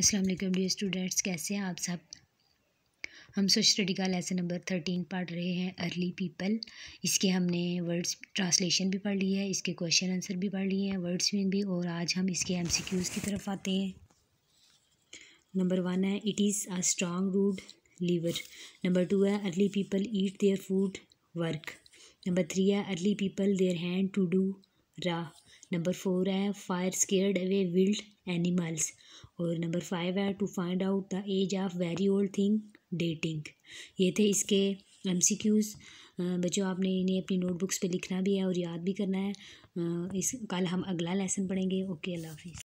अस्सलाम वालेकुम dear students कैसे हैं आप सब हम सोशल स्टडी का लेसन नंबर थर्टीन पढ़ रहे हैं अर्ली पीपल इसके हमने वर्ड्स ट्रांसलेशन भी पढ़ ली है इसके क्वेश्चन आंसर भी पढ़ लिए हैं वर्ड्स में भी और आज हम इसके एम की तरफ आते हैं नंबर वन है it is a strong rude lever number two है early people eat their food work number three है early people their hand to do रा नंबर फोर है fire scared away wild animals और number five है to find out the age of very old thing dating ये थे इसके M C Qs बच्चों आपने इन्हें अपनी नोटबुक्स पे लिखना भी है और याद भी करना है इस कल हम अगला लेसन पढ़ेंगे ओके अल्लाह हाफिज़